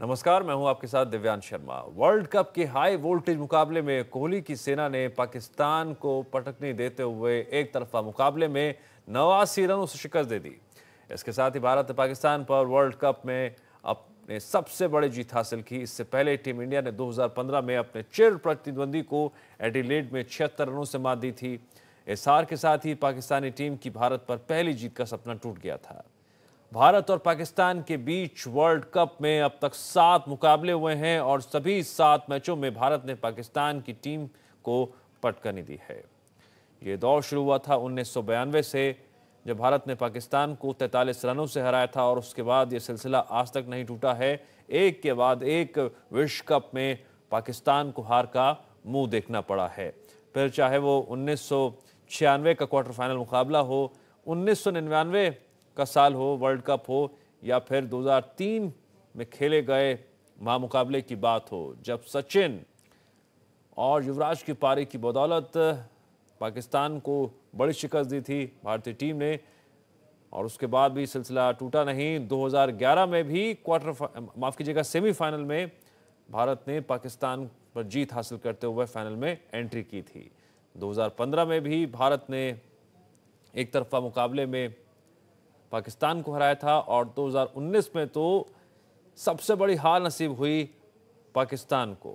نمسکار میں ہوں آپ کے ساتھ دیویان شرما ورلڈ کپ کی ہائی وولٹیج مقابلے میں کوہلی کی سینا نے پاکستان کو پٹکنی دیتے ہوئے ایک طرفہ مقابلے میں نواسی رنوں سے شکست دے دی اس کے ساتھ ہی بھارت نے پاکستان پر ورلڈ کپ میں اپنے سب سے بڑے جیت حاصل کی اس سے پہلے ٹیم انڈیا نے دو ہزار پندرہ میں اپنے چیر پرتی کو ایڈیلیڈ میں چھتر رنوں سے مات دی تھی اس ہار کے ساتھ ہی پاکستانی ٹیم کی بھارت پر پہلی جیت کا سپنا ٹوٹ گیا تھا بھارت اور پاکستان کے بیچ ورلڈ کپ میں اب تک سات مقابلے ہوئے ہیں اور سبھی سات میچوں میں بھارت نے پاکستان کی ٹیم کو پٹکنی دی ہے یہ دور شروع ہوا تھا انیس سو بیانوے سے جب بھارت نے پاکستان کو تیتالیس رنوں سے ہرایا تھا اور اس کے بعد یہ سلسلہ آج تک نہیں ٹوٹا ہے ایک کے بعد ایک وش کپ میں پاکستان کو ہار کا منہ دیکھنا پڑا ہے پھر چاہے وہ انیس سو چھیانوے کا کوارٹر فائنل مقابلہ ہو انیس سو ننانوے کا سال ہو ورلڈ کپ ہو یا پھر دو ہزار تین میں کھیلے گئے ماہ مقابلے کی بات ہو جب سچن اور یوراج کی پاری کی بدولت پاکستان کو بڑی شکست دی تھی بھارتی ٹیم نے اور اس کے بعد بھی سلسلہ ٹوٹا نہیں دو ہزار گیارہ میں بھی کوارٹر فائنل معاف کیجیے گا سیمی فائنل میں بھارت نے پاکستان پر جیت حاصل کرتے ہوئے فائنل میں انٹری کی تھی دو ہزار پندرہ میں بھی بھارت نے ایک طرفہ مقابلے میں پاکستان کو ہرایا تھا اور دو ہزار انیس میں تو سب سے بڑی حال نصیب ہوئی پاکستان کو